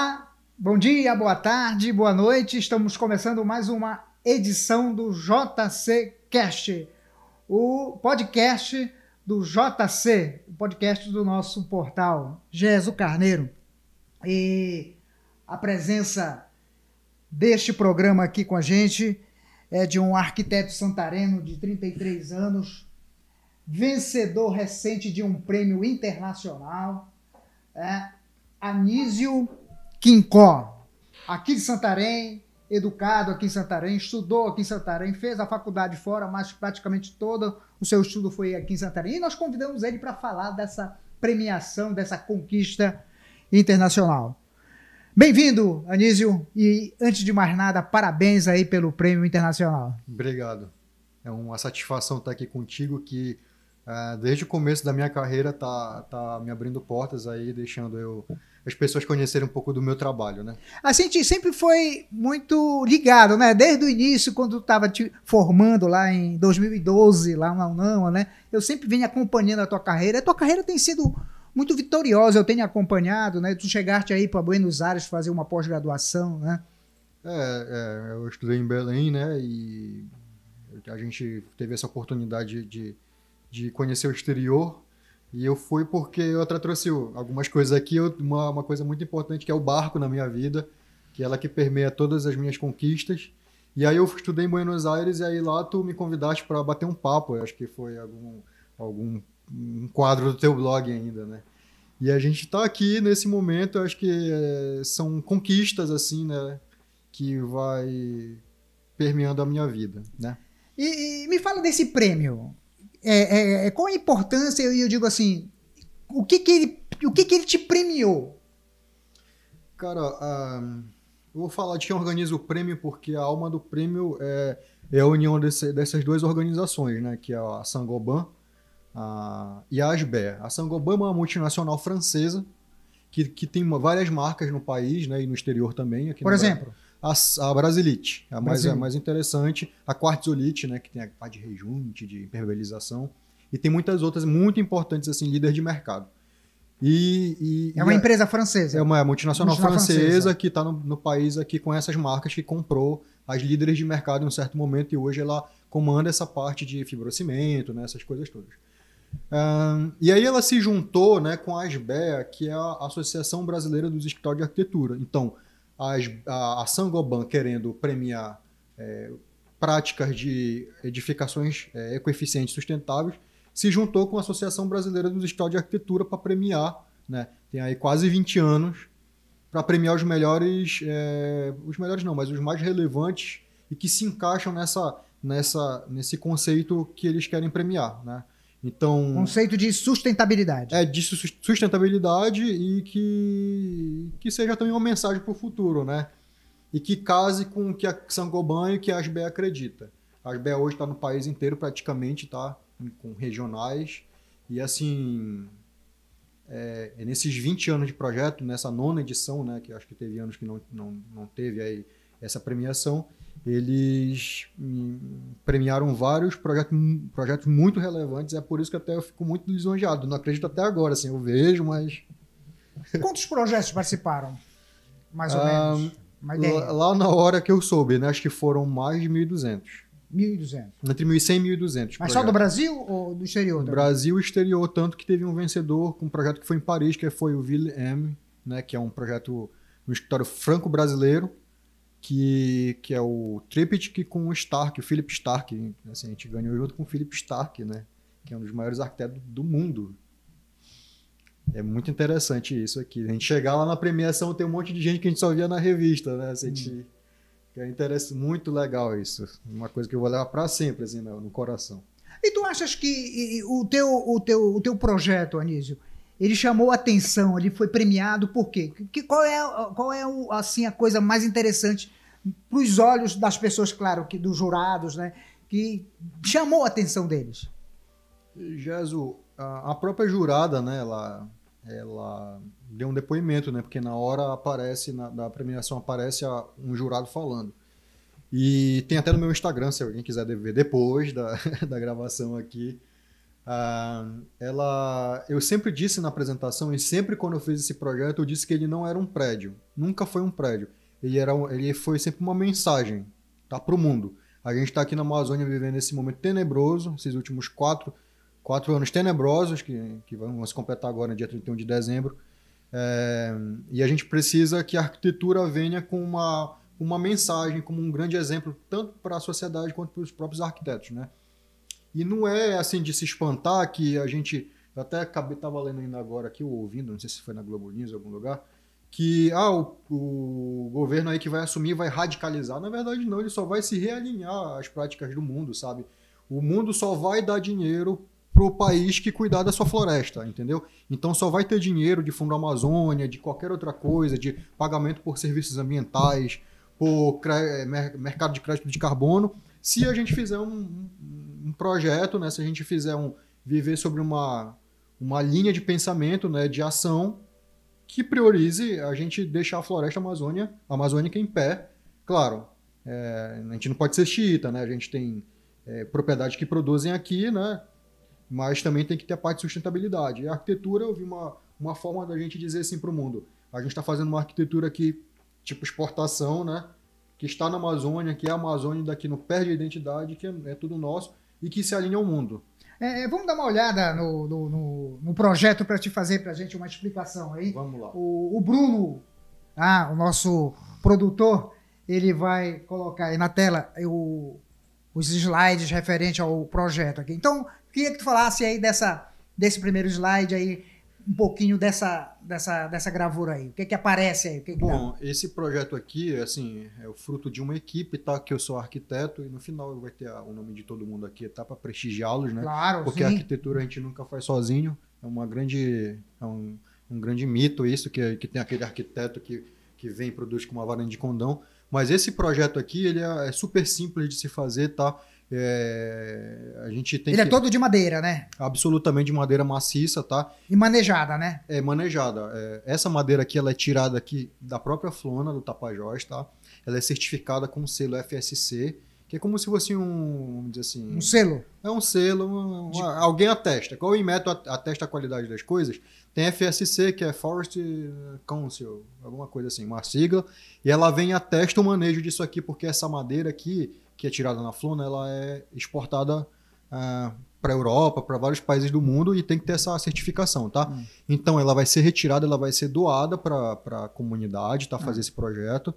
Olá, bom dia, boa tarde, boa noite. Estamos começando mais uma edição do JC Cast, o podcast do JC, o podcast do nosso portal Jesus Carneiro. E a presença deste programa aqui com a gente é de um arquiteto santareno de 33 anos, vencedor recente de um prêmio internacional, é, Anísio Quincó, aqui de Santarém, educado aqui em Santarém, estudou aqui em Santarém, fez a faculdade fora, mas praticamente todo o seu estudo foi aqui em Santarém. E nós convidamos ele para falar dessa premiação, dessa conquista internacional. Bem-vindo, Anísio, e antes de mais nada, parabéns aí pelo prêmio internacional. Obrigado. É uma satisfação estar aqui contigo que eh, desde o começo da minha carreira tá, tá me abrindo portas aí, deixando eu as pessoas conhecerem um pouco do meu trabalho, né? A gente sempre foi muito ligado, né? Desde o início, quando estava te formando lá em 2012, lá na UNAMA, né? Eu sempre venho acompanhando a tua carreira. A tua carreira tem sido muito vitoriosa, eu tenho acompanhado, né? Tu chegaste aí para Buenos Aires fazer uma pós-graduação, né? É, é, eu estudei em Belém, né? E a gente teve essa oportunidade de, de conhecer o exterior e eu fui porque eu trouxe algumas coisas aqui, uma, uma coisa muito importante que é o barco na minha vida, que é ela que permeia todas as minhas conquistas. E aí eu estudei em Buenos Aires e aí lá tu me convidaste para bater um papo, eu acho que foi algum algum um quadro do teu blog ainda, né? E a gente está aqui nesse momento, eu acho que é, são conquistas assim, né, que vai permeando a minha vida, né? E, e me fala desse prêmio. É, é, é, qual a importância, eu, eu digo assim, o que que ele, o que que ele te premiou? Cara, ah, eu vou falar de quem organiza o prêmio, porque a alma do prêmio é, é a união desse, dessas duas organizações, né? Que é a Sangoban a, e a Asber. A Sangoban é uma multinacional francesa que, que tem uma, várias marcas no país né, e no exterior também. Por exemplo? Brasil a, a brasilite, a mais, a mais interessante, a quartzolite, né, que tem a parte de rejunte, de impermeabilização, e tem muitas outras muito importantes, assim, líderes de mercado. E, e é uma e empresa francesa. É uma multinacional, multinacional francesa, francesa, que está no, no, país aqui com essas marcas que comprou as líderes de mercado em um certo momento e hoje ela comanda essa parte de fibrocimento, né, essas coisas todas. Um, e aí ela se juntou né, com a ASBEA, que é a Associação Brasileira dos Escritórios de Arquitetura. Então, as, a, a Sangoban querendo premiar é, práticas de edificações é, ecoeficientes sustentáveis, se juntou com a Associação Brasileira dos Estados de Arquitetura para premiar, né, tem aí quase 20 anos, para premiar os melhores, é, os melhores não, mas os mais relevantes e que se encaixam nessa, nessa, nesse conceito que eles querem premiar, né? Então. Conceito de sustentabilidade. É, de sustentabilidade e que, que seja também uma mensagem para o futuro, né? E que case com o que a Sangoban e o que a Asbe acredita. A Asbe hoje está no país inteiro, praticamente, tá? Com regionais. E assim. É, é nesses 20 anos de projeto, nessa nona edição, né? Que acho que teve anos que não, não, não teve aí essa premiação, eles hum, premiaram vários projetos, hum, projetos muito relevantes. É por isso que até eu fico muito lisonjeado. Não acredito até agora, assim, eu vejo, mas. Quantos projetos participaram? Mais ou ah, menos. Lá, lá na hora que eu soube, né? Acho que foram mais de 1.200. 1.200. Entre 1.100 e 1.200. Mas só do Brasil ou do exterior? Também? Brasil e exterior, tanto que teve um vencedor com um projeto que foi em Paris, que foi o Ville M, né, que é um projeto no escritório franco-brasileiro, que, que é o Triptych com o Stark, o Philip Stark. Assim, a gente ganhou junto com o Philip Stark, né? Que é um dos maiores arquitetos do mundo. É muito interessante isso aqui. A gente chegar lá na premiação tem um monte de gente que a gente só via na revista, né? Assim, hum. que é interesse, muito legal isso. Uma coisa que eu vou levar para sempre, assim, no, coração. E tu achas que o teu, o teu, o teu projeto, Anísio, ele chamou atenção, ele foi premiado por quê? Que, qual é, qual é o, assim, a coisa mais interessante para os olhos das pessoas, claro, que dos jurados, né? Que chamou a atenção deles. Jesus, a, a própria jurada, né? Ela, ela deu um depoimento, né? Porque na hora aparece, na, na premiação aparece a, um jurado falando. E tem até no meu Instagram, se alguém quiser ver depois da, da gravação aqui, Uh, ela, eu sempre disse na apresentação e sempre quando eu fiz esse projeto eu disse que ele não era um prédio, nunca foi um prédio. Ele era, ele foi sempre uma mensagem, tá, para o mundo. A gente está aqui na Amazônia vivendo esse momento tenebroso, esses últimos quatro, quatro anos tenebrosos que, que vão se completar agora no dia 31 de dezembro. É, e a gente precisa que a arquitetura venha com uma, uma mensagem, como um grande exemplo tanto para a sociedade quanto para os próprios arquitetos, né? E não é assim de se espantar que a gente. Eu até acabei, tava lendo ainda agora aqui, ou ouvindo, não sei se foi na Globo News em algum lugar, que ah, o, o, governo aí que vai assumir vai radicalizar. Na verdade, não, ele só vai se realinhar às práticas do mundo, sabe? O mundo só vai dar dinheiro pro país que cuidar da sua floresta, entendeu? Então só vai ter dinheiro de fundo Amazônia, de qualquer outra coisa, de pagamento por serviços ambientais, por mercado de crédito de carbono, se a gente fizer um um projeto, né? Se a gente fizer um viver sobre uma, uma linha de pensamento, né, de ação que priorize a gente deixar a floresta Amazônia, amazônica em pé. Claro, é, a gente não pode ser xiita, né? A gente tem é, propriedades que produzem aqui, né? Mas também tem que ter a parte de sustentabilidade. E a arquitetura, eu vi uma, uma forma da gente dizer assim para o mundo: a gente está fazendo uma arquitetura aqui, tipo exportação, né? Que está na Amazônia, que é a Amazônia daqui, não perde a identidade, que é, é tudo nosso e que se alinha ao mundo. É, é, vamos dar uma olhada no, no, no, no projeto para te fazer para a gente uma explicação aí. Vamos lá. O, o Bruno, ah, o nosso produtor, ele vai colocar aí na tela o, os slides referentes ao projeto aqui. Então, queria que tu falasse aí dessa, desse primeiro slide aí um pouquinho dessa, dessa, dessa gravura aí? O que é que aparece aí? Que é que Bom, dá? esse projeto aqui, assim, é o fruto de uma equipe, tá? Que eu sou arquiteto e no final vai ter o nome de todo mundo aqui, tá? Para prestigiá-los, né? Claro, Porque sim. a arquitetura a gente nunca faz sozinho. É uma grande... É um, um grande mito isso, que, que tem aquele arquiteto que, que vem e produz com uma varanda de condão. Mas esse projeto aqui, ele é, é super simples de se fazer, tá? É, a gente tem Ele é que... é todo de madeira, né? Absolutamente de madeira maciça, tá? E manejada, né? É, manejada. É, essa madeira aqui ela é tirada aqui da própria flona do Tapajós, tá? Ela é certificada com o selo FSC, que é como se fosse um, vamos dizer assim... Um selo? É um selo, de... alguém atesta. Qual o Inmetro atesta a qualidade das coisas? Tem FSC, que é Forest eh, Council, alguma coisa assim, uma sigla, e ela vem e atesta o manejo disso aqui, porque essa madeira aqui que é tirada na Fluna, ela é exportada ah, para a Europa, para vários países do mundo e tem que ter essa certificação, tá? Hum. Então ela vai ser retirada, ela vai ser doada para a comunidade, tá? Hum. Fazer esse projeto.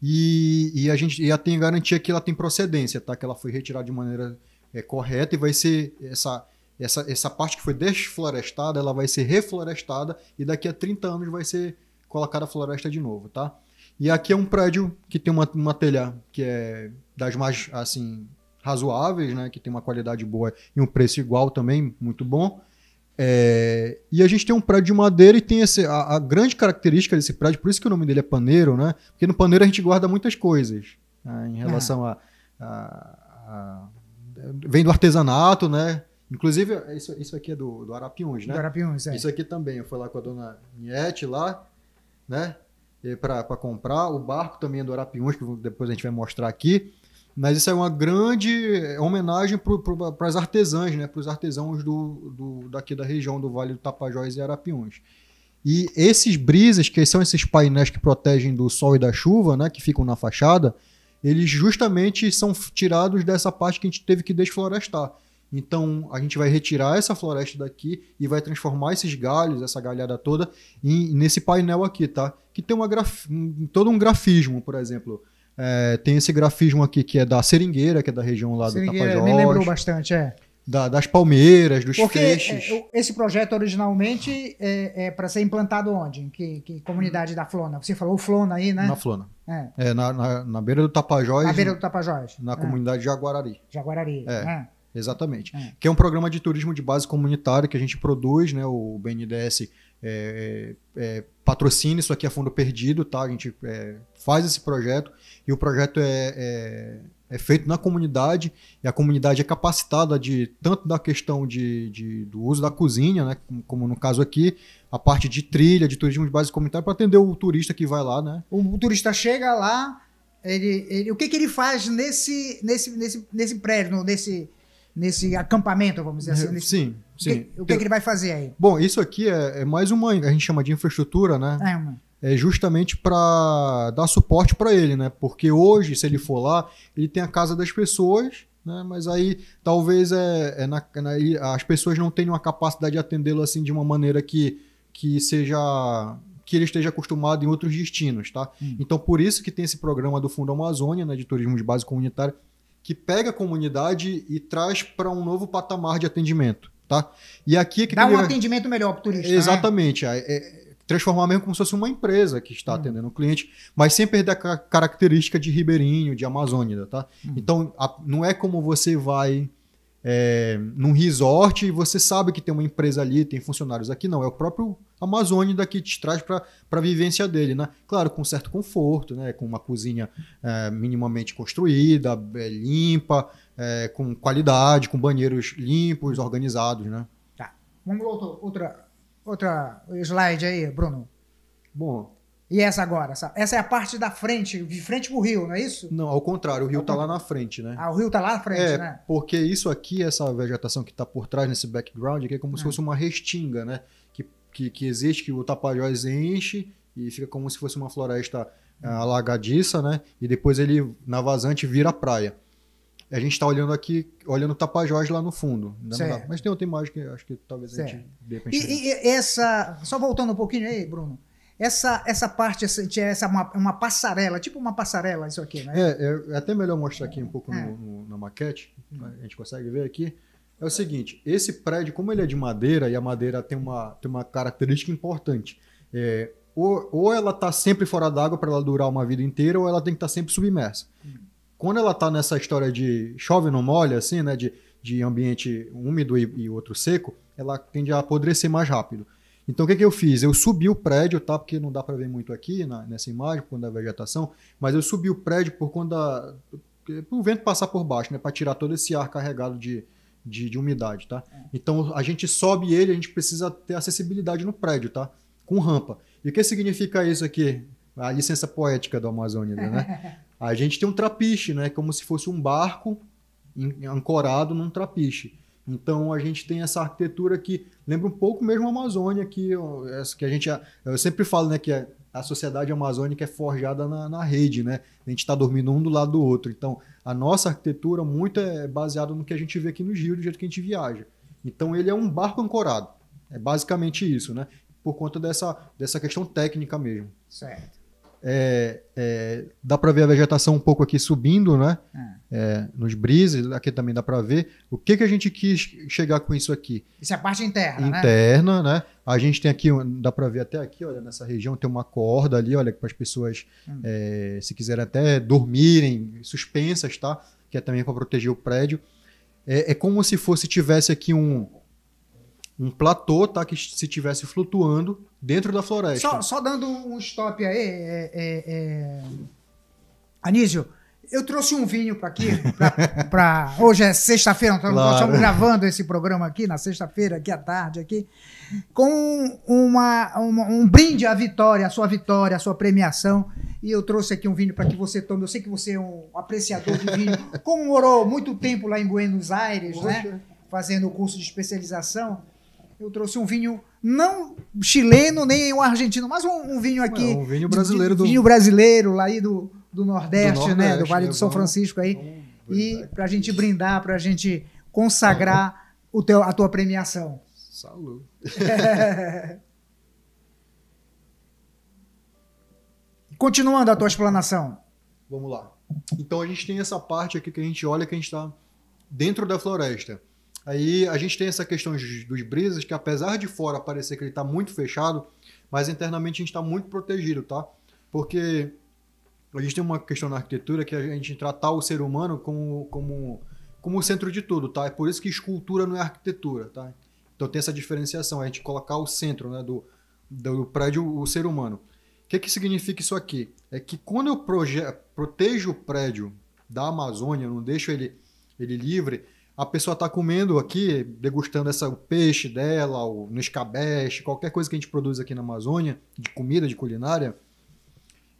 E, e a gente já tem garantia que ela tem procedência, tá? Que ela foi retirada de maneira é, correta e vai ser essa, essa, essa parte que foi desflorestada, ela vai ser reflorestada e daqui a 30 anos vai ser colocada a floresta de novo, tá? E aqui é um prédio que tem uma, uma telha que é das mais, assim, razoáveis, né? Que tem uma qualidade boa e um preço igual também, muito bom. É, e a gente tem um prédio de madeira e tem esse, a, a, grande característica desse prédio, por isso que o nome dele é paneiro, né? Porque no paneiro a gente guarda muitas coisas né? em relação a, a, a, Vem do artesanato, né? Inclusive, isso, isso aqui é do, do Arapiuns, né? Do Arapiuns, é. Isso aqui também. Eu fui lá com a dona Niete lá, né? para comprar, o barco também é do Arapiuns, que depois a gente vai mostrar aqui. Mas isso é uma grande é, homenagem para as artesãs, né? para os artesãos do, do, daqui da região do Vale do Tapajós e Arapiuns. E esses brisas, que são esses painéis que protegem do sol e da chuva, né? que ficam na fachada, eles justamente são tirados dessa parte que a gente teve que desflorestar. Então a gente vai retirar essa floresta daqui e vai transformar esses galhos, essa galhada toda, em, nesse painel aqui, tá? Que tem uma graf... todo um grafismo, por exemplo. É, tem esse grafismo aqui que é da seringueira, que é da região lá seringueira, do Tapajós. Me lembrou bastante, é. Da, das palmeiras, dos Porque é, feixes. Esse projeto originalmente é, é para ser implantado onde? Em que, que, comunidade da Flona? Você falou Flona aí, né? Na Flona. É. é na, na, na, beira do Tapajós. Na beira do Tapajós. Na é. comunidade de Jaguarari. Jaguarari. É. Né? Exatamente. É. Que é um programa de turismo de base comunitária que a gente produz, né? O BNDES é, é, é, patrocina isso aqui a fundo perdido, tá? A gente é, faz esse projeto e o projeto é, é, é, feito na comunidade e a comunidade é capacitada de tanto da questão de, de do uso da cozinha, né? Como, como, no caso aqui, a parte de trilha, de turismo de base comunitária para atender o turista que vai lá, né? o, o turista chega lá ele, ele, o que, que ele faz nesse, nesse, nesse, nesse prédio, nesse, nesse acampamento, vamos dizer assim. Nesse... Sim, sim. O, que, o que, Tem... É que, ele vai fazer aí? Bom, isso aqui é, é, mais uma, a gente chama de infraestrutura, né? É, uma. É justamente para dar suporte para ele, né? Porque hoje, se ele for lá, ele tem a casa das pessoas, né? Mas aí talvez é, é na, na, as pessoas não tenham a capacidade de atendê-lo assim de uma maneira que, que seja que ele esteja acostumado em outros destinos, tá? Hum. Então por isso que tem esse programa do Fundo Amazônia, né, de turismo de base comunitária, que pega a comunidade e traz para um novo patamar de atendimento, tá? E aqui é que dá um ele... atendimento melhor para o turista. Né? Exatamente, né? é, é, transformar mesmo como se fosse uma empresa que está hum. atendendo o cliente, mas sem perder a característica de ribeirinho, de Amazônia, tá? Hum. Então a, não é como você vai é, num resort e você sabe que tem uma empresa ali, tem funcionários aqui, não. É o próprio daqui que te traz para a vivência dele, né? Claro, com certo conforto, né? Com uma cozinha é, minimamente construída, é, limpa, é, com qualidade, com banheiros limpos, organizados, né? Tá. Vamos lá, outra, outra slide aí, Bruno. Bom, e essa agora? Essa, essa é a parte da frente, de frente pro rio, não é isso? Não, ao contrário, o rio está lá na frente, né? Ah, o rio está lá na frente, é, né? Porque isso aqui, essa vegetação que está por trás nesse background aqui, é como se é. fosse uma restinga, né? Que, que, que, existe, que o Tapajós enche e fica como se fosse uma floresta hum. ah. alagadiça, né? E depois ele, na vazante, vira praia. A gente está olhando aqui, olhando o Tapajós lá no fundo. Mas tem outra imagem que acho que talvez certo. a gente dê pra e, e essa. Só voltando um pouquinho aí, Bruno essa, essa parte, essa, essa uma, uma passarela, tipo uma passarela isso aqui, né? É, é, é até melhor mostrar aqui um pouco é. no, no, na maquete, uhum. a gente consegue ver aqui. É o seguinte, esse prédio, como ele é de madeira, e a madeira tem uma, tem uma característica importante, é, ou, ou ela está sempre fora d'água para ela durar uma vida inteira, ou ela tem que estar tá sempre submersa. Uhum. Quando ela está nessa história de chove não molha, assim, né, de, de ambiente úmido e, e outro seco, ela tende a apodrecer mais rápido. Então o que, que eu fiz? Eu subi o prédio, tá? Porque não dá para ver muito aqui na, nessa imagem, por conta da vegetação, mas eu subi o prédio por conta do o vento passar por baixo, né? Para tirar todo esse ar carregado de, de, de umidade, tá? É. Então a gente sobe ele, a gente precisa ter acessibilidade no prédio, tá? Com rampa. E o que significa isso aqui? A licença poética do Amazônia, né? a gente tem um trapiche, né? Como se fosse um barco ancorado num trapiche. Então a gente tem essa arquitetura que lembra um pouco mesmo a Amazônia, que, que a gente. Eu sempre falo né, que a sociedade amazônica é forjada na, na rede, né? A gente está dormindo um do lado do outro. Então a nossa arquitetura muito é baseada no que a gente vê aqui no Giro, do jeito que a gente viaja. Então ele é um barco ancorado. É basicamente isso, né? Por conta dessa, dessa questão técnica mesmo. Certo. É, é, dá para ver a vegetação um pouco aqui subindo, né? É. é nos brises, aqui também dá para ver. O que, que a gente quis chegar com isso aqui? Isso é a parte interna, né? Interna, né? né? A gente tem aqui, dá para ver até aqui, olha, nessa região tem uma corda ali, olha, para as pessoas, hum. É, se quiserem até dormirem, suspensas, tá? Que é também para proteger o prédio. É, é, como se fosse, tivesse aqui um, um platô, tá? Que se tivesse flutuando dentro da floresta. Só, só dando um stop aí, é, é, é... é Anísio, eu trouxe um vinho para aqui. Pra, pra... Hoje é sexta-feira, então nós claro. estamos gravando esse programa aqui na sexta-feira, aqui à tarde, aqui, com uma, uma, um brinde à vitória, à sua vitória, à sua premiação. E eu trouxe aqui um vinho para que você tome. Eu sei que você é um apreciador de vinho, como morou muito tempo lá em Buenos Aires, né, Poxa. né? Fazendo o curso de especialização eu trouxe um vinho não chileno nem um argentino, mas um, um vinho aqui. É, um vinho brasileiro. De, de, vinho brasileiro lá aí do, do, Nordeste, do Nordeste né? Do Vale né? do São Francisco aí. Vamos, e para a gente brindar, para a gente consagrar o teu, a tua premiação. Salud. Continuando a tua explanação. Vamos lá. Então a gente tem essa parte aqui que a gente olha que a gente está dentro da floresta Aí a gente tem essa questão dos brisas, que apesar de fora parecer que ele está muito fechado, mas internamente a gente está muito protegido, tá? Porque a gente tem uma questão na arquitetura que a gente tratar o ser humano como, como, como o centro de tudo, tá? É por isso que escultura não é arquitetura, tá? Então tem essa diferenciação, a gente colocar o centro né, do, do prédio, o ser humano. O que, que significa isso aqui? É que quando eu protejo o prédio da Amazônia, não deixo ele, ele livre, a pessoa está comendo aqui, degustando essa, o peixe dela, o, no qualquer coisa que a gente produz aqui na Amazônia, de comida, de culinária,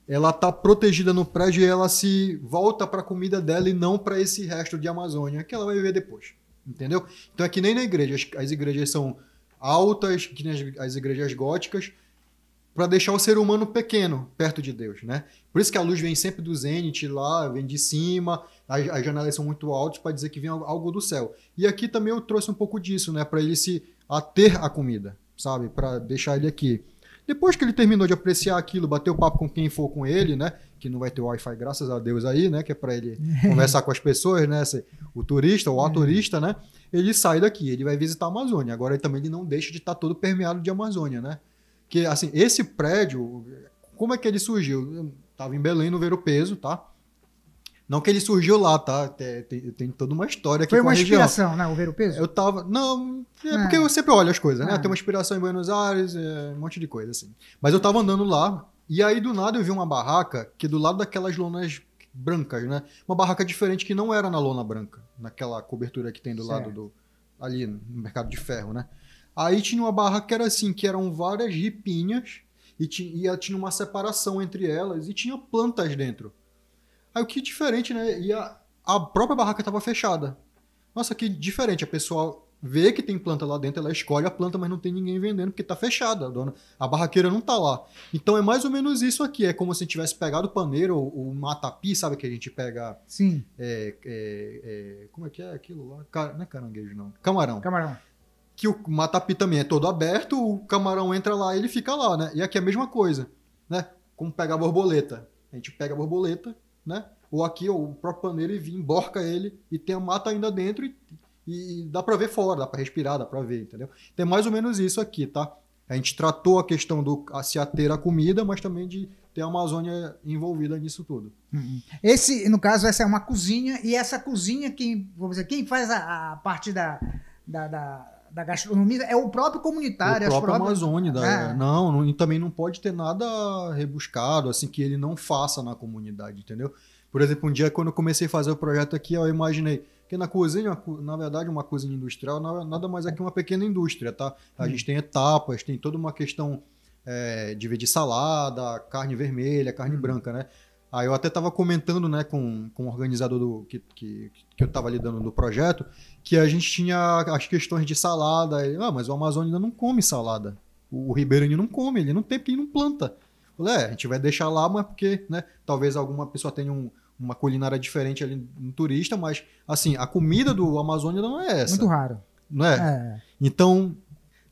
ela está protegida no prédio e ela se volta para a comida dela e não para esse resto de Amazônia, que ela vai viver depois. Entendeu? Então é que nem na igreja. As, as igrejas são altas, que nem as, as igrejas góticas, para deixar o ser humano pequeno, perto de Deus, né? Por isso que a luz vem sempre do zênite lá, vem de cima, as, janelas são muito altas para dizer que vem algo do céu. E aqui também eu trouxe um pouco disso, né? Para ele se ater à comida, sabe? Para deixar ele aqui. Depois que ele terminou de apreciar aquilo, bater o papo com quem for com ele, né? Que não vai ter Wi-Fi, graças a Deus aí, né? Que é para ele conversar com as pessoas, né? O turista ou a é. turista, né? Ele sai daqui, ele vai visitar a Amazônia. Agora ele também ele não deixa de estar tá todo permeado de Amazônia, né? Que assim, esse prédio, como é que ele surgiu? Eu tava em Belém, no Ver o Peso, tá? Não que ele surgiu lá, tá? Tem, tem, tem toda uma história aqui Foi uma inspiração, região. né? O ver o peso? Eu tava. Não, é, é porque eu sempre olho as coisas, né? É. Tem uma inspiração em Buenos Aires, é, um monte de coisa, assim. Mas eu tava andando lá, e aí do nada eu vi uma barraca que do lado daquelas lonas brancas, né? Uma barraca diferente que não era na lona branca, naquela cobertura que tem do certo. lado do. ali no mercado de ferro, né? Aí tinha uma barraca que era assim, que eram várias ripinhas, e, tinha, e tinha uma separação entre elas, e tinha plantas dentro. Aí o que diferente, né? E a, a própria barraca estava fechada. Nossa, que diferente. A pessoa vê que tem planta lá dentro, ela escolhe a planta, mas não tem ninguém vendendo porque está fechada, a dona. A barraqueira não está lá. Então é mais ou menos isso aqui. É como se tivesse pegado o paneiro ou o matapi, sabe? Que a gente pega. Sim. É, é, é, como é que é aquilo lá? Car... Não é caranguejo, não. Camarão. Camarão. Que o matapi também é todo aberto, o camarão entra lá e ele fica lá, né? E aqui é a mesma coisa, né? Como pegar borboleta. A gente pega a borboleta, né? Ou aqui, ou o próprio paneiro ele emborca ele e tem a mata ainda dentro e, e dá para ver fora, dá para respirar, dá para ver, entendeu? tem mais ou menos isso aqui, tá? A gente tratou a questão do a se ater à comida, mas também de ter a Amazônia envolvida nisso tudo. Uhum. Esse, no caso, essa é uma cozinha, e essa cozinha, quem, vamos dizer, quem faz a, a parte da, da, da da gastronomia é o próprio comunitário. O próprio próprias... Amazônia. É. Não, não, também não pode ter nada rebuscado, assim, que ele não faça na comunidade, entendeu? Por exemplo, um dia quando eu comecei a fazer o projeto aqui, eu imaginei que na cozinha, na verdade, uma cozinha industrial nada mais é que uma pequena indústria, tá? A hum. gente tem etapas, tem toda uma questão é, de ver de salada, carne vermelha, carne hum. branca, né? Aí eu até estava comentando né, com, com o organizador do, que, que, que eu estava lidando do projeto que a gente tinha as questões de salada. Ele, ah, mas o Amazônia não come salada. O, o Ribeirinho não come, ele não tem porque ele não planta. Eu falei, é, a gente vai deixar lá, mas porque né, talvez alguma pessoa tenha um, uma culinária diferente ali no um turista, mas assim, a comida do Amazônia não é essa. Muito raro. Não é? é. Então,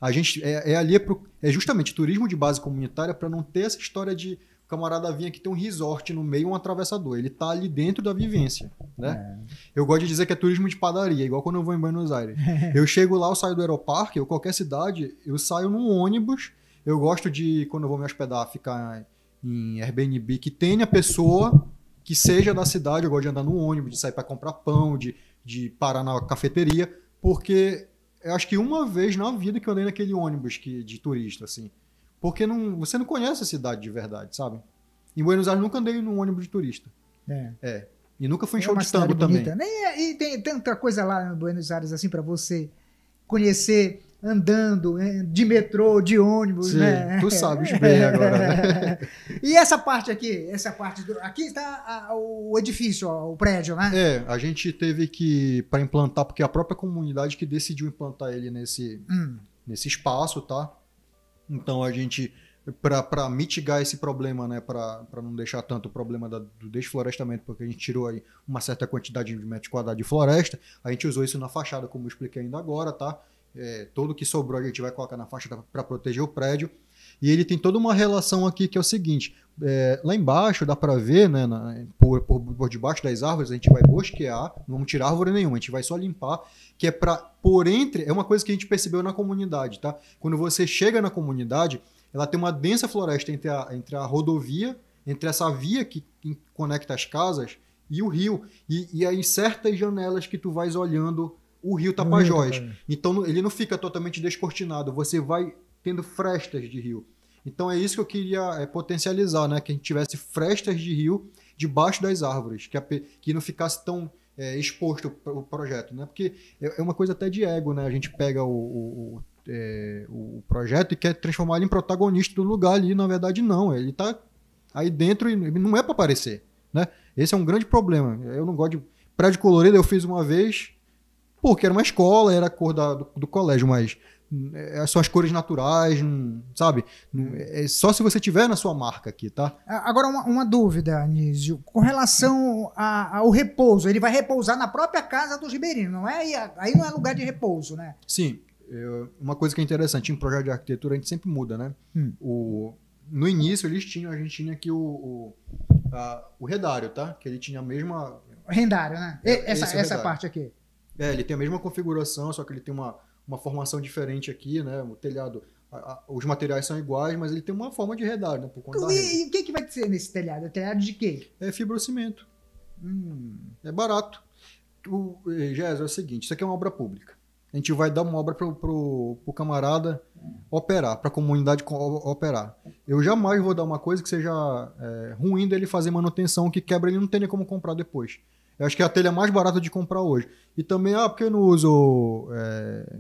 a gente é, é ali pro, é justamente turismo de base comunitária para não ter essa história de camarada vinha que tem um resort no meio, um atravessador. Ele tá ali dentro da vivência, né? É. Eu gosto de dizer que é turismo de padaria, igual quando eu vou em Buenos Aires. eu chego lá, eu saio do aeroparque, ou qualquer cidade, eu saio num ônibus. Eu gosto de, quando eu vou me hospedar, ficar em Airbnb que tenha pessoa que seja da cidade. Eu gosto de andar no ônibus, de sair para comprar pão, de, de parar na cafeteria, porque eu acho que uma vez na vida que eu andei naquele ônibus que, de turista, assim. Porque não, você não conhece a cidade de verdade, sabe? Em Buenos Aires nunca andei num ônibus de turista. É. é. E nunca fui em é show de tango também. Né? E, e tem tanta coisa lá em Buenos Aires assim para você conhecer andando é, de metrô, de ônibus, Sim, né? Tu sabes bem agora. Né? e essa parte aqui, essa parte do, aqui está o edifício, o prédio, né? É, a gente teve que para implantar porque é a própria comunidade que decidiu implantar ele nesse hum. nesse espaço, tá? Então a gente, para mitigar esse problema, né, para não deixar tanto o problema da, do desflorestamento, porque a gente tirou aí uma certa quantidade de metros quadrados de floresta, a gente usou isso na fachada, como eu expliquei ainda agora, tá? É, todo que sobrou a gente vai colocar na faixa para proteger o prédio. E ele tem toda uma relação aqui que é o seguinte: é, lá embaixo dá para ver, né, na, por, por, por, debaixo das árvores, a gente vai bosquear, não vamos tirar árvore nenhuma, a gente vai só limpar, que é para por entre, é uma coisa que a gente percebeu na comunidade, tá? Quando você chega na comunidade, ela tem uma densa floresta entre a, entre a rodovia, entre essa via que, conecta as casas e o rio, e, e aí certas janelas que tu vais olhando o rio Tapajós. então ele não fica totalmente descortinado, você vai tendo frestas de rio. Então é isso que eu queria é, potencializar, né? Que a gente tivesse frestas de rio debaixo das árvores, que, a, que não ficasse tão é, exposto o projeto, né? Porque é, é uma coisa até de ego, né? A gente pega o, o, é, o projeto e quer transformar ele em protagonista do lugar ali, na verdade não, ele está aí dentro e não é para aparecer, né? Esse é um grande problema. Eu não gosto de prédio colorido, eu fiz uma vez porque era uma escola, era a cor da, do, do colégio, mas é, as suas cores naturais, não, sabe? Não, uhum. é, é só se você tiver na sua marca aqui, tá? Agora, uma, uma dúvida, Anísio. Com relação a, ao repouso, ele vai repousar na própria casa dos ribeirinhos, não é? Aí, aí não é lugar de repouso, né? Sim. Eu, é, uma coisa que é interessante, em projeto de arquitetura a gente sempre muda, né? Hum. O, no início eles tinham, a gente tinha aqui o, o, a, o redário, tá? Que ele tinha a mesma... Rendário, né? essa, essa parte aqui. É, ele tem a mesma configuração, só que ele tem uma uma formação diferente aqui, né? O telhado, a, a, os materiais são iguais, mas ele tem uma forma de redar, né? Por conta e, e o que, que vai ser nesse telhado? É telhado de quê? É fibrocimento. Hum. É barato. O, Jéssica, é o seguinte, isso aqui é uma obra pública. A gente vai dar uma obra para o camarada operar, para a comunidade operar. Eu jamais vou dar uma coisa que seja é, ruim dele fazer manutenção, que quebra ele não tem nem como comprar depois. Eu acho que é a telha mais barata de comprar hoje. E também, ah, por que não uso é,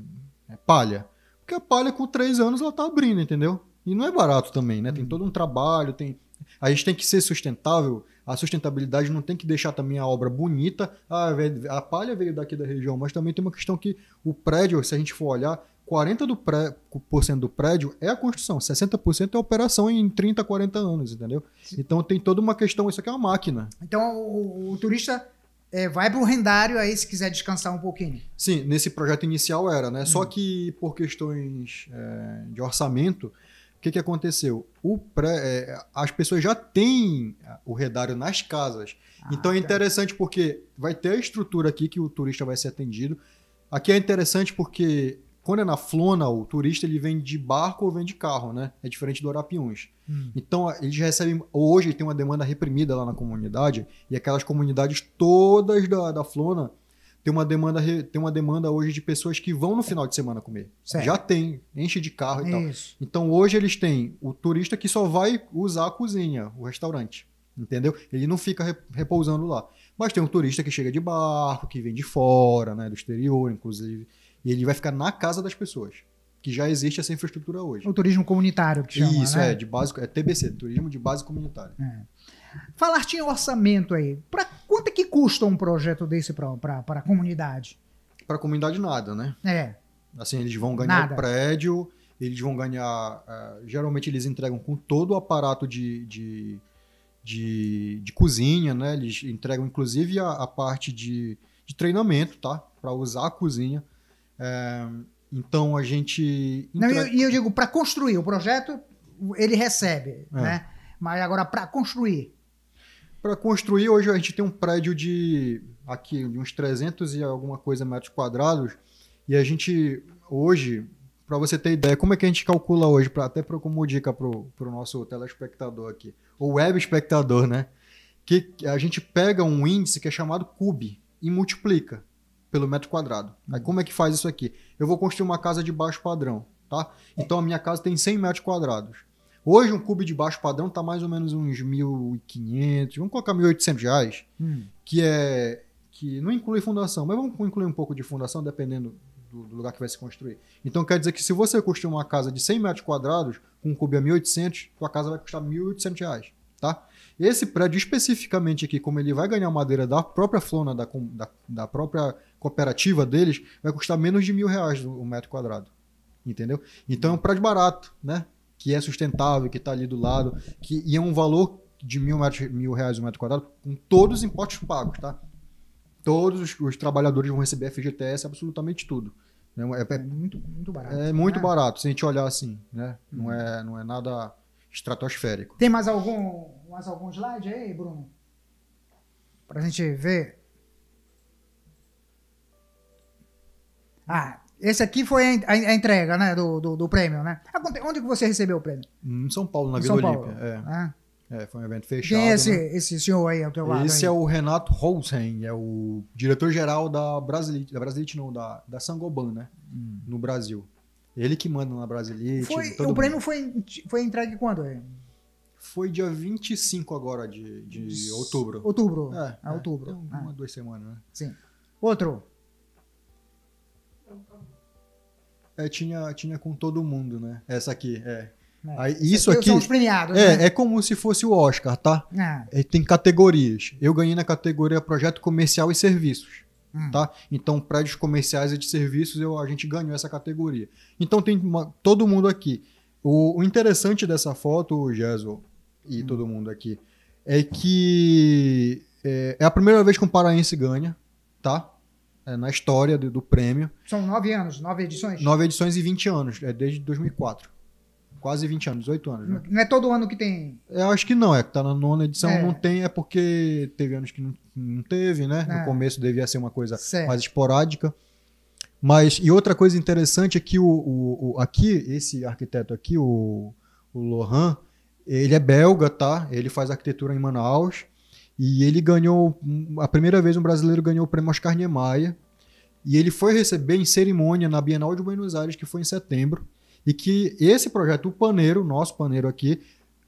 é, palha? Porque a palha com 3 anos ela tá abrindo, entendeu? E não é barato também, né? Tem uhum. todo um trabalho, tem. A gente tem que ser sustentável. A sustentabilidade não tem que deixar também a obra bonita. Ah, a palha veio daqui da região, mas também tem uma questão que o prédio, se a gente for olhar, 40% do, pré, por cento do prédio é a construção, 60% é a operação em 30, 40 anos, entendeu? Então tem toda uma questão, isso aqui é uma máquina. Então o, o turista é, vai para o rendário aí se quiser descansar um pouquinho. Sim, nesse projeto inicial era, né? Uhum. Só hum. que por questões é, de orçamento, o que, que aconteceu? O pré, é, as pessoas já têm o rendário nas casas. Ah, então é tá. interessante porque vai ter a estrutura aqui que o turista vai ser atendido. Aqui é interessante porque quando é na Flona, o turista ele vem de barco ou vem de carro, né? É diferente do Arapiuns. Hum. Então, eles recebem. Hoje tem uma demanda reprimida lá na comunidade, e aquelas comunidades todas da, da Flona tem uma demanda tem uma demanda hoje de pessoas que vão no final de semana comer. Certo. Já tem, enche de carro e Isso. tal. Então hoje eles têm o turista que só vai usar a cozinha, o restaurante, entendeu? Ele não fica repousando lá. Mas tem um turista que chega de barco, que vem de fora, né, do exterior, inclusive. E ele vai ficar na casa das pessoas, que já existe essa infraestrutura hoje. O turismo comunitário que chama, Isso, né? é, de básico, é TBC, turismo de base comunitária. É. Falar tinha orçamento aí. Para quanto é que custa um projeto desse para a comunidade? Para a comunidade nada, né? É. Assim, eles vão ganhar nada. prédio, eles vão ganhar... Uh, geralmente eles entregam com todo o aparato de, de de, de, cozinha, né? Eles entregam inclusive a, a parte de, de treinamento, tá? Para usar a cozinha. É, então a gente. Não, e eu, eu, digo, para construir o projeto, ele recebe, é. né? Mas agora, para construir. Para construir, hoje a gente tem um prédio de aqui de uns 300 e alguma coisa metros quadrados. E a gente, hoje, para você ter ideia, como é que a gente calcula hoje, pra, até pra, como dica para o nosso telespectador aqui, ou web espectador, né? Que a gente pega um índice que é chamado CUB e multiplica pelo metro quadrado. Aí como é que faz isso aqui? Eu vou construir uma casa de baixo padrão, tá? Então a minha casa tem 100 metros quadrados. Hoje um cubo de baixo padrão está mais ou menos uns 1.500, vamos colocar 1.800 reais, hum. que é que não inclui fundação, mas vamos incluir um pouco de fundação dependendo do, do, lugar que vai se construir. Então quer dizer que se você construir uma casa de 100 metros quadrados com um cubo a 1.800, sua casa vai custar 1.800 reais, tá? Esse prédio especificamente aqui, como ele vai ganhar madeira da própria flona, da, da, da própria cooperativa deles, vai custar menos de mil reais o um metro quadrado. Entendeu? Então é um prédio barato, né? Que é sustentável, que está ali do lado, que, e é um valor de mil, metros, mil reais o um metro quadrado, com todos os impostos pagos, tá? Todos os, os trabalhadores vão receber FGTS, absolutamente tudo. Né? É, é, muito, muito barato. É muito né? barato, se a gente olhar assim, né? Não, uhum. é, não é nada estratosférico. Tem mais algum, mais algum slide aí, Bruno? Pra gente ver Ah, esse aqui foi a, entrega, né? Do, do, do prêmio, né? Onde que você recebeu o prêmio? Em São Paulo, na Vila São Paulo. Olímpia. É. Ah. é. foi um evento fechado. Quem é né? esse, né? esse senhor aí ao teu lado? Esse aí? é o Renato Holsen, é o diretor-geral da Brasilite, da Brasilite não, da, da Sangoban, né? Hum. No Brasil. Ele que manda na Brasilite. Foi, o prêmio foi, foi entregue quando? Aí? Foi dia 25 agora de, de outubro. Outubro. É, é, é outubro. Tem né? uma, duas semanas, né? Sim. Outro. é, tinha, tinha com todo mundo, né? Essa aqui, é. É. Aí, isso aqui, aqui premiados, é, né? é como se fosse o Oscar, tá? Ah. É, tem categorias. Eu ganhei na categoria projeto comercial e serviços, hum. tá? Então prédios comerciais e de serviços eu, a gente ganhou essa categoria. Então tem uma, todo mundo aqui. O, o, interessante dessa foto, Jesuel e hum. todo mundo aqui, é que é, é, a primeira vez que um paraense ganha, tá? é, na história do, do, prêmio. São nove anos, nove edições? Nove edições e 20 anos, é desde 2004. Quase 20 anos, oito anos. Né? Não é todo ano que tem. Eu acho que não, é que tá na nona edição, é. não tem, é porque teve anos que não, não teve, né? É. No começo devia ser uma coisa certo. mais esporádica. Mas, e outra coisa interessante é que o, o, o aqui, esse arquiteto aqui, o, o Lohan, ele é belga, tá? Ele faz arquitetura em Manaus. E ele ganhou, a primeira vez um brasileiro ganhou o prêmio Oscar Niemeyer. E ele foi receber em cerimônia na Bienal de Buenos Aires, que foi em setembro. E que esse projeto, o Paneiro, nosso Paneiro aqui,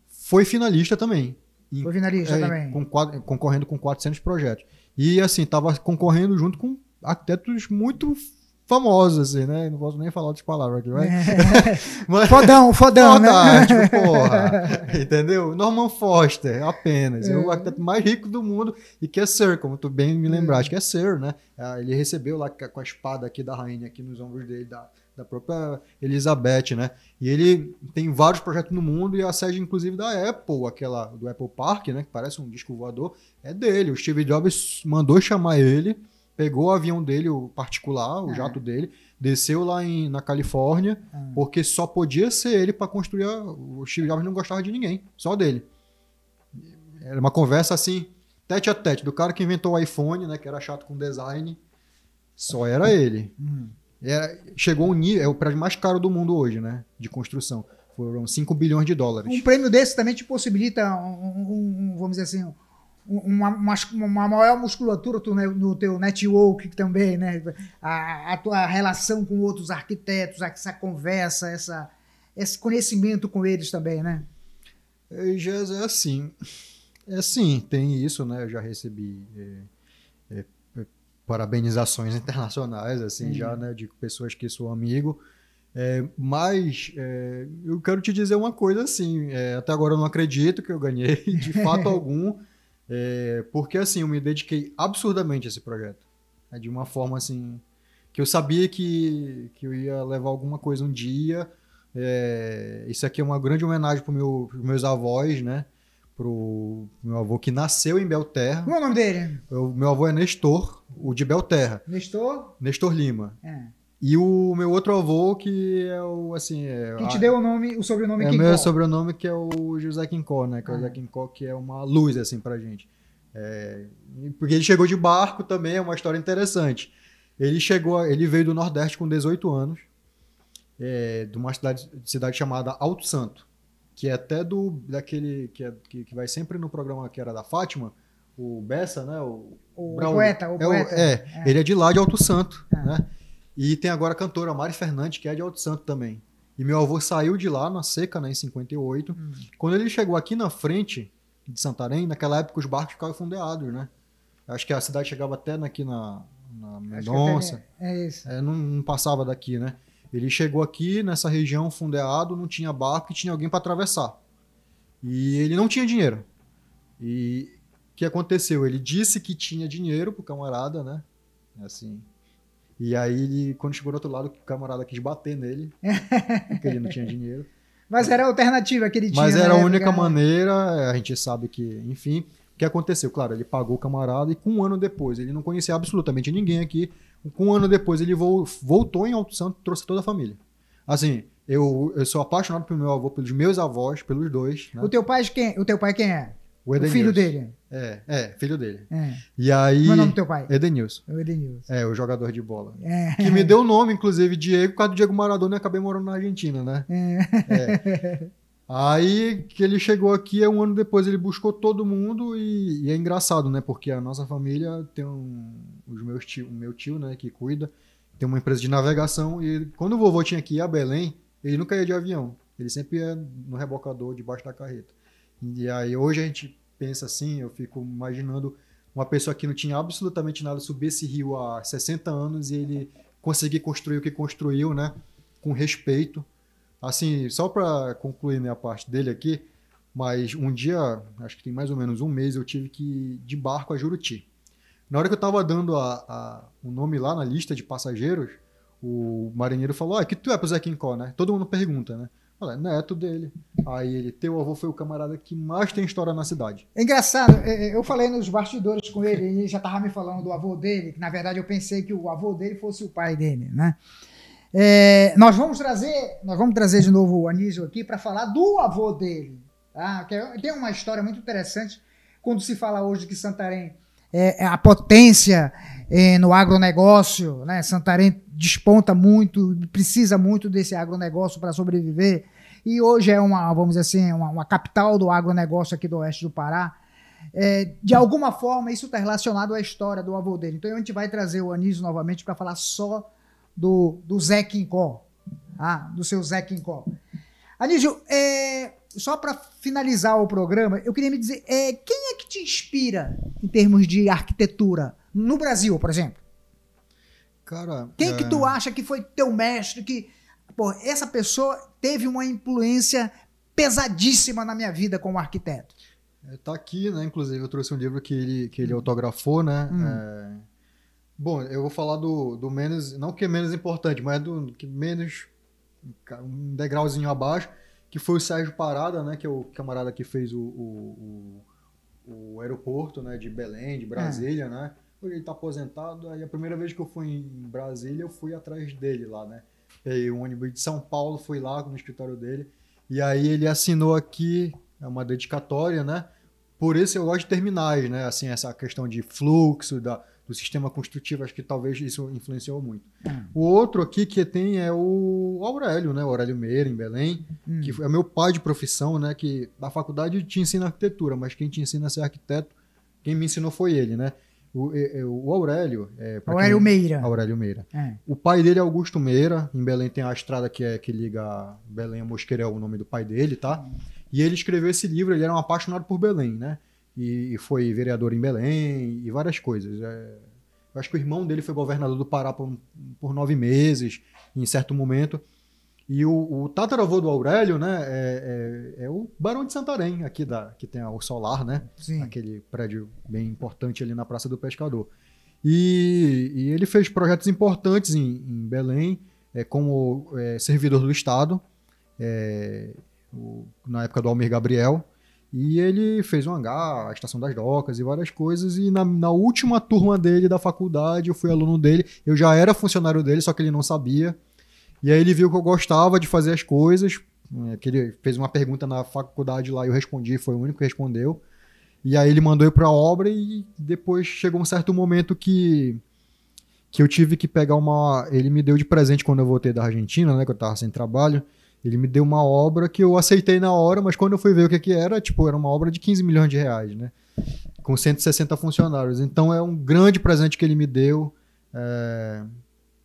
foi finalista também. Foi finalista é, também. Com, concorrendo com 400 projetos. E assim, estava concorrendo junto com arquitetos muito famosos, assim, né? Não posso nem falar de palavras aqui, mas... É. mas... Fodão, fodão, né? porra. Entendeu? Norman Foster, apenas. É. é. o arquiteto mais rico do mundo e que é ser, como tu bem me lembraste, é. que é ser, né? Ah, ele recebeu lá com a espada aqui da rainha, aqui nos ombros dele, da, da própria Elizabeth, né? E ele tem vários projetos no mundo e a sede, inclusive, da Apple, aquela do Apple Park, né? Que parece um disco voador, é dele. O Steve Jobs mandou chamar ele pegou o avião dele, o particular, o é. jato dele, desceu lá em, na Califórnia, é. porque só podia ser ele para construir. A, o Steve Jobs não gostava de ninguém, só dele. Era uma conversa assim, tete a tete, do cara que inventou o iPhone, né, que era chato com design, só era ele. Uhum. Era, é, chegou um nível, é o prédio mais caro do mundo hoje, né, de construção. Foram 5 bilhões de dólares. Um prêmio desse também te possibilita, um, um, um vamos dizer assim, uma, uma, uma, maior musculatura no teu network também, né? A, a, tua relação com outros arquitetos, essa conversa, essa, esse conhecimento com eles também, né? É, já é assim. É sim, tem isso, né? Eu já recebi é, é, é parabenizações internacionais, assim, já, né? De pessoas que sou amigo. É, mas é, eu quero te dizer uma coisa assim, até agora eu não acredito que eu ganhei de fato algum. É, porque assim, eu me dediquei absurdamente a esse projeto. É de uma forma assim. Que eu sabia que, que eu ia levar alguma coisa um dia. É, isso aqui é uma grande homenagem para meu, os meus avós, né? Pro meu avô que nasceu em Belterra. Qual é o nome dele? O meu avô é Nestor, o de Belterra. Nestor? Nestor Lima. É. E o meu outro avô, que é o, assim... É, que te deu o nome, o sobrenome é É o meu sobrenome, que é o José Quincó, né? Que é o José Quincó, ah. que é uma luz, assim, pra gente. É, porque ele chegou de barco também, é uma história interessante. Ele chegou, ele veio do Nordeste com 18 anos, é, de uma cidade, cidade chamada Alto Santo, que é até do daquele que, é, que, que, vai sempre no programa que era da Fátima, o Bessa, né? O, o poeta, o é poeta. É, é, ele é de lá de Alto Santo, ah. né? E tem agora a cantora Mari Fernandes, que é de Alto Santo também. E meu avô saiu de lá na seca, né, em 58. Hum. Quando ele chegou aqui na frente de Santarém, naquela época os barcos ficavam fundeados, né? Acho que a cidade chegava até aqui na, na Mendonça. É, é, isso. É, não, não, passava daqui, né? Ele chegou aqui nessa região fundeado, não tinha barco e tinha alguém para atravessar. E ele não tinha dinheiro. E o que aconteceu? Ele disse que tinha dinheiro pro camarada, né? Assim, e aí, ele, quando chegou do outro lado, o camarada quis bater nele, porque ele não tinha dinheiro. Mas era a alternativa que ele tinha. Mas era a né, única época. maneira, é, a gente sabe que, enfim, o que aconteceu? Claro, ele pagou o camarada e com um ano depois, ele não conhecia absolutamente ninguém aqui, com um ano depois ele voltou em Alto Santo e trouxe toda a família. Assim, eu, eu sou apaixonado pelo meu avô, pelos meus avós, pelos dois. Né? O teu pai quem? O teu pai quem é? O, o filho dele. É, é, filho dele. É. E aí. Qual é o nome do teu pai? Edenilson. É o Edenilson. É, o jogador de bola. É. Que me deu o nome, inclusive, Diego, por causa do Diego Maradona e acabei morando na Argentina, né? É. é. Aí que ele chegou aqui, é um ano depois ele buscou todo mundo e, e é engraçado, né? Porque a nossa família tem um. Os meus tio, o meu tio, né, que cuida, tem uma empresa de navegação e quando o vovô tinha que ir a Belém, ele nunca ia de avião. Ele sempre ia no rebocador debaixo da carreta. E aí hoje a gente pensa assim, eu fico imaginando uma pessoa que não tinha absolutamente nada subir esse rio há 60 anos e ele conseguir construir o que construiu, né? Com respeito. Assim, só para concluir minha parte dele aqui, mas um dia, acho que tem mais ou menos um mês, eu tive que ir de barco a Juruti. Na hora que eu estava dando a, a, o nome lá na lista de passageiros, o marinheiro falou: Ah, que tu é pro Zé né? Todo mundo pergunta, né? Falei, neto dele. Aí ele, teu avô foi o camarada que mais tem história na cidade. É engraçado, é, é, eu falei nos bastidores com ele, ele já tava me falando do avô dele, que na verdade eu pensei que o avô dele fosse o pai dele, né? É, nós vamos trazer, nós vamos trazer de novo o Anísio aqui para falar do avô dele, tá? Que tem uma história muito interessante quando se fala hoje que Santarém é a potência eh, no agronegócio, né? Santarém desponta muito, precisa muito desse agronegócio para sobreviver. E hoje é uma, vamos dizer assim, uma, uma capital do agronegócio aqui do oeste do Pará. É, de alguma forma, isso está relacionado à história do avô dele. Então a gente vai trazer o Anísio novamente para falar só do, do Zé Quincó, ah, do seu Zé Quincó. Anísio, é, só para finalizar o programa, eu queria me dizer, é, quem é que te inspira em termos de arquitetura? no Brasil, por exemplo? Cara, Quem é... que tu acha que foi teu mestre que... Pô, essa pessoa teve uma influência pesadíssima na minha vida como arquiteto. É, tá aqui, né? Inclusive, eu trouxe um livro que ele, que ele autografou, né? Hum. É... Bom, eu vou falar do, do menos, não que é menos importante, mas do que menos, um degrauzinho abaixo, que foi o Sérgio Parada, né? Que é o camarada que fez o, o, o, o aeroporto né, de Belém, de é. Brasília, é. né? ele tá aposentado. Aí a primeira vez que eu fui em Brasília, eu fui atrás dele lá, né? Peguei um ônibus de São Paulo, fui lá no escritório dele. E aí ele assinou aqui, é uma dedicatória, né? Por isso eu gosto de terminais, né? Assim, essa questão de fluxo, da, do sistema construtivo, acho que talvez isso influenciou muito. Hum. O outro aqui que tem é o Aurélio, né? O Aurélio Meira, em Belém, hum. que é meu pai de profissão, né? Que da faculdade te ensina arquitetura, mas quem te ensina a ser arquiteto, quem me ensinou foi ele, né? O, é, é, o Aurélio. É, Aurélio quem... Meira. Aurélio Meira. É. O pai dele é Augusto Meira. Em Belém tem a estrada que, é, que liga Belém a Mosqueira, é o nome do pai dele, tá? E ele escreveu esse livro, ele era um apaixonado por Belém, né? E, e foi vereador em Belém e várias coisas. É... eu acho que o irmão dele foi governador do Pará por, por nove meses, em certo momento. E o, o tataravô do Aurélio, né, é, é, é, o Barão de Santarém, aqui da, que tem o Solar, né? Sim. Aquele prédio bem importante ali na Praça do Pescador. E, e ele fez projetos importantes em, em Belém, é, como é, servidor do Estado, é, o, na época do Almir Gabriel. E ele fez um hangar, a Estação das Docas e várias coisas. E na, na última turma dele da faculdade, eu fui aluno dele. Eu já era funcionário dele, só que ele não sabia. E aí ele viu que eu gostava de fazer as coisas, né, que ele fez uma pergunta na faculdade lá e eu respondi, foi o único que respondeu. E aí ele mandou eu para a obra e depois chegou um certo momento que que eu tive que pegar uma, ele me deu de presente quando eu voltei da Argentina, né, que eu estava sem trabalho. Ele me deu uma obra que eu aceitei na hora, mas quando eu fui ver o que que era, tipo, era uma obra de 15 milhões de reais, né? Com 160 funcionários. Então é um grande presente que ele me deu. É,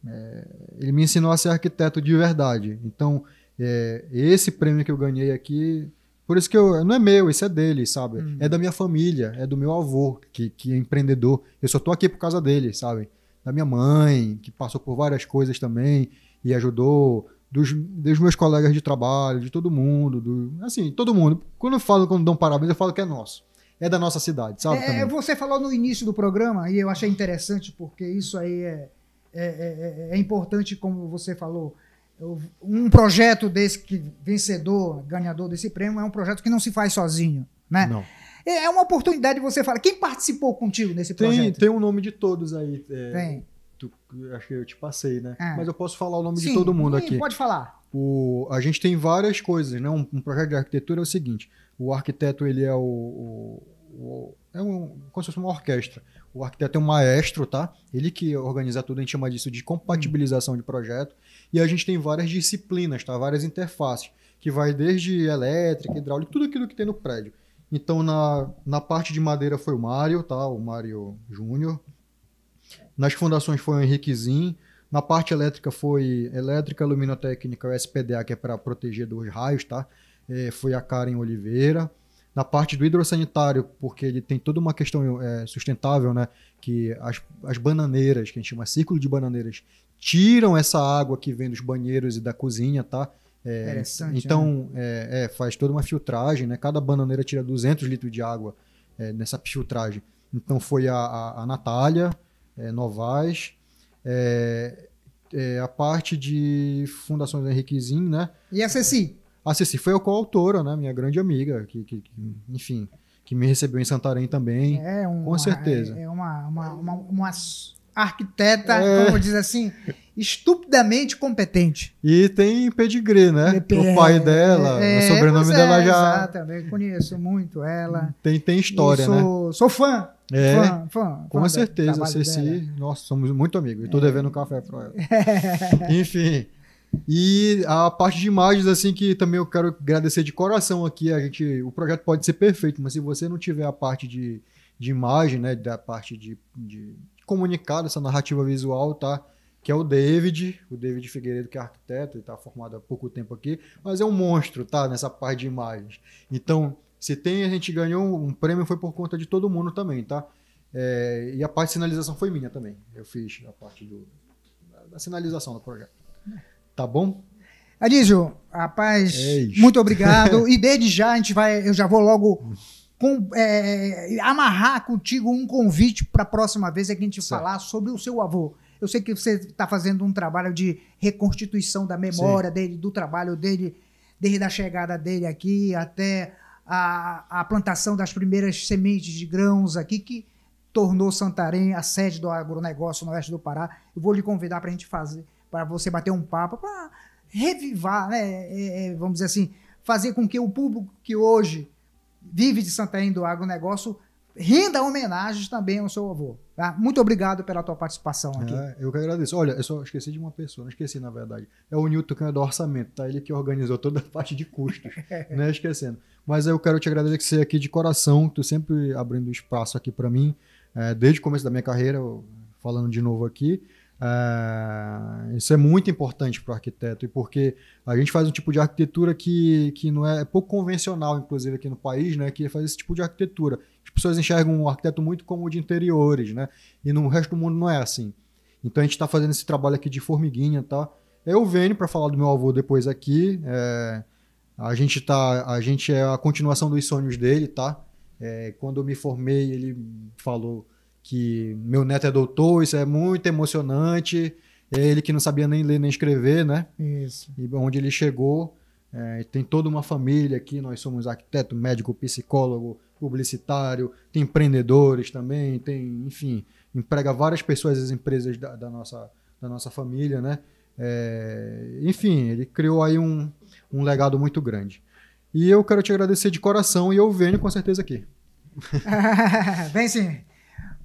é, ele me ensinou a ser arquiteto de verdade. Então, é, esse prêmio que eu ganhei aqui, por isso que eu, não é meu, isso é dele, sabe? Uhum. É da minha família, é do meu avô, que, que é empreendedor. Eu só estou aqui por causa dele, sabe? Da minha mãe, que passou por várias coisas também e ajudou. Dos, dos meus colegas de trabalho, de todo mundo, do, assim, todo mundo. Quando eu falo, quando dão parabéns, eu falo que é nosso é da nossa cidade, sabe? É, também. É, você falou no início do programa, e eu achei interessante, porque isso aí é, é é, é, é, importante, como você falou, um projeto desse que vencedor, ganhador desse prêmio, é um projeto que não se faz sozinho, né? Não. É, é uma oportunidade você falar. Quem participou contigo nesse tem, projeto? Tem o um nome de todos aí. É, tem. Tu, acho que eu te passei, né? É. Mas eu posso falar o nome Sim, de todo mundo aqui. Pode falar. O, a gente tem várias coisas, né? Um, um, projeto de arquitetura é o seguinte: o arquiteto ele é o, o, o é um, como se fosse uma orquestra. O arquiteto é um maestro, tá? Ele que organiza tudo, a gente chama disso de compatibilização de projeto. E a gente tem várias disciplinas, tá? Várias interfaces, que vai desde elétrica, hidráulica, tudo aquilo que tem no prédio. Então, na, na parte de madeira foi o Mário, tá? O Mário Júnior. Nas fundações foi o Henriquezinho. Na parte elétrica foi Elétrica Luminotécnica, o SPDA, que é para proteger dos raios, tá? É, foi a Karen Oliveira. Na parte do hidrossanitário, porque ele tem toda uma questão é, sustentável, né? Que as, as bananeiras, que a gente chama círculo de bananeiras, tiram essa água que vem dos banheiros e da cozinha, tá? É, então, né? é, é, faz toda uma filtragem, né? Cada bananeira tira 200 litros de água é, nessa filtragem. Então, foi a, a, a Natália é, Novaes, é, a parte de Fundações Henriquezinho, né? E a Ceci? A ah, Ceci foi a coautora, né? Minha grande amiga, que, que, que enfim, que me recebeu em Santarém também. É uma, com certeza. É, é uma, uma, uma, uma arquiteta, é. como diz assim, estupidamente competente. E tem pedigree, né? É, o pai dela, é, o sobrenome é, dela já. Exatamente, conheço muito ela. Tem, tem história, sou, né? Sou fã. É, fã, fã, com certeza, Ceci, dela. nossa, somos muito amigos. Estou é. devendo um café para ela. Enfim, e a parte de imagens, assim, que também eu quero agradecer de coração aqui. A gente, o projeto pode ser perfeito, mas se você não tiver a parte de, de imagem, né, da parte de, de comunicar essa narrativa visual, tá? Que é o David, o David Figueiredo, que é arquiteto e está formado há pouco tempo aqui, mas é um monstro, tá? Nessa parte de imagens. Então, se tem, a gente ganhou um prêmio, foi por conta de todo mundo também, tá? É, e a parte de sinalização foi minha também. Eu fiz a parte do, da sinalização do projeto. Tá bom? Elísio, rapaz, Eish. É muito obrigado. e desde já a gente vai, eu já vou logo com, é, amarrar contigo um convite para a próxima vez é que a gente certo. falar sobre o seu avô. Eu sei que você está fazendo um trabalho de reconstituição da memória Sim. dele, do trabalho dele, desde a chegada dele aqui até a, a plantação das primeiras sementes de grãos aqui, que tornou Santarém a sede do agronegócio no oeste do Pará. Eu vou lhe convidar para a gente fazer para você bater um papo, para revivar, né? É, é, vamos dizer assim, fazer com que o público que hoje vive de Santarém do agronegócio renda homenagens também ao seu avô. Tá? Muito obrigado pela tua participação aqui. É, eu que agradeço. Olha, eu só esqueci de uma pessoa, não esqueci na verdade. É o Nilton que é do orçamento, tá? Ele que organizou toda a parte de custos, né? Esquecendo. Mas eu quero te agradecer é aqui de coração, tu sempre abrindo espaço aqui para mim, é, desde o começo da minha carreira, falando de novo aqui. É, isso é muito importante para o arquiteto, e porque a gente faz um tipo de arquitetura que, que não é, é, pouco convencional, inclusive aqui no país, né, que é faz esse tipo de arquitetura. As pessoas enxergam o arquiteto muito como de interiores, né, e no resto do mundo não é assim. Então a gente está fazendo esse trabalho aqui de formiguinha, tá? Eu é venho para falar do meu avô depois aqui. É, a gente tá, a gente é a continuação dos sonhos dele, tá? É, quando eu me formei, ele falou que meu neto é doutor, isso é muito emocionante. É ele que não sabia nem ler nem escrever, né? Isso. E onde ele chegou, é, tem toda uma família aqui, nós somos arquiteto, médico, psicólogo, publicitário, tem empreendedores também, tem, enfim, emprega várias pessoas as empresas da, da nossa, da nossa família, né? É, enfim, ele criou aí um, um legado muito grande. E eu quero te agradecer de coração e eu venho com certeza aqui. Vem sim.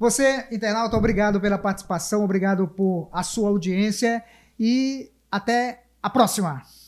Você, internauta, obrigado pela participação, obrigado por a sua audiência e até a próxima.